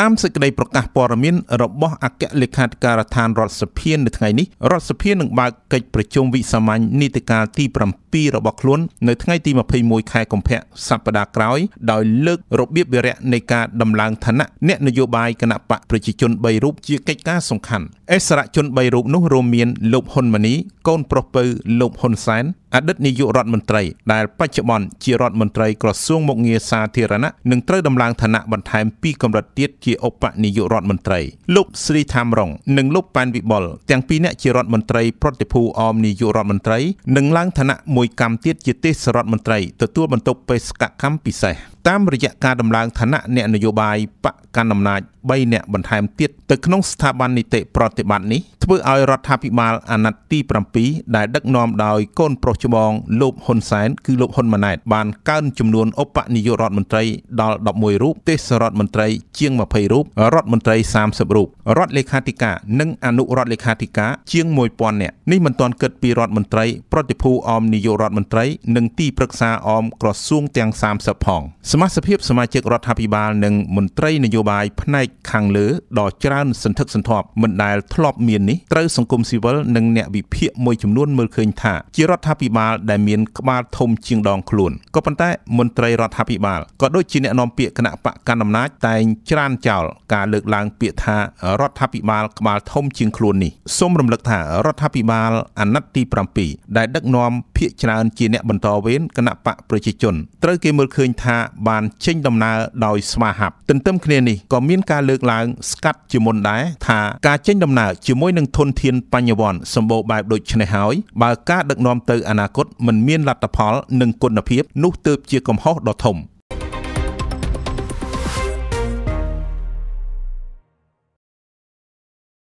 តាមសេចក្តីប្រកាសព័ត៌មានរបស់អគ្គលេខាធិការដ្ឋានរដ្ឋសភានៅថ្ងៃនេះរដ្ឋសភានឹងបើកកិច្ចប្រជុំវិសាមញ្ញនីតិកាលទី2របស់ខ្លួននៅថ្ងៃទី21ខែកុម្ភៈសប្តាហ៍ក្រោយដោយលើករបៀបវារៈនៃការដំឡើងឋានៈអ្នកនយោបាយគណៈបកប្រជាជន3រូបជាកិច្ចការសំខាន់អិសរជន3រូបនោះរួមមានលោកហ៊ុនម៉ាណីកូនប្រុសពៅលោកហ៊ុនសែនអតីតនាយករដ្ឋមន្ត្រីដែលបច្ចុប្បន្នជារដ្ឋមន្ត្រីក្រសួងមុខងារសាធារណៈនិងត្រូវដំឡើងឋានៈបន្ថែមពីកម្រិតទៀតជាឧបនាយករដ្ឋមន្ត្រីលោកស្រីថាមរងនិងលោកប៉ែនវិបុលទាំងពីរនាក់ជារដ្ឋមន្ត្រីប្រតិភូអមនាយករដ្ឋមន្ត្រីនិងឡើងឋានៈមួយកម្មទៀតជាទេសរដ្ឋមន្ត្រីទទួលបន្ទុកបេសកកម្មពិសេសតាមរយៈការដំឡើងឋានៈអ្នកនយោបាយបកកណ្ដាលអំណាច3អ្នកបន្ថែមទៀតទៅក្នុងស្ថាប័ននីតិប្រតិបត្តិនេះធ្វើឲ្យរដ្ឋាភិបាល អាណត្តិទី7ដែលដឹកនាំដោយកូនប្រុសច្បងលោកហ៊ុនសែន គឺលោកហ៊ុនម៉ាណែត បានកើនចំនួនឧបនាយករដ្ឋមន្ត្រីដល់11រូបទេសរដ្ឋមន្ត្រីជាង20រូបរដ្ឋមន្ត្រី30រូបរដ្ឋលេខាធិការនិងអនុរដ្ឋលេខាធិការជាង1000នាក់នេះមិនទាន់គិតពីរដ្ឋមន្ត្រីប្រតិភូអមនាយករដ្ឋមន្ត្រីនិងទីប្រឹក្សាអមក្រសួងទាំង30ផងសមាជិកសមាជិករដ្ឋាភិបាល និងមន្ត្រីនយោបាយ ផ្នែកខាងលើដ៏ច្រើនសន្ធឹកសន្ធាប់មិនដែលធ្លាប់មាននេះត្រូវសង្គមស៊ីវិលនិង អ្នកវិភាគមួយចំនួនមើលឃើញថាជារដ្ឋាភិបាល ដែលមានក្បាលធំជាងដងខ្លួនក៏ប៉ុន្តែមន្ត្រីរដ្ឋាភិបាលក៏ដូចជាអ្នកនាំពាក្យគណៈបកកណ្ដាលអំណាចតែងច្រានចោលការលើកឡើងពាក្យថារដ្ឋាភិបាលក្បាលធំជាងខ្លួននេះសូមរំលឹកថារដ្ឋាភិបាល អាណត្តិទី7ដែលដឹកនាំភាគច្រើនជាអ្នកបន្តវេនគណៈបកប្រជាជនត្រូវគេមើលឃើញថាបានចេញដំណើរដោយស្វាហាប់ទន្ទឹមគ្នានេះក៏មានការលើកឡើងស្កាត់ជាមុនដែរថាការចេញដំណើរជាមួយនឹងធនធានបញ្ញវន្តសម្បូរបែបដូចនេះហើយបើការដឹកនាំទៅអនាគតមិនមានលទ្ធផល និងគុណភាពនោះទើបជាកំហុសដ៏ធំ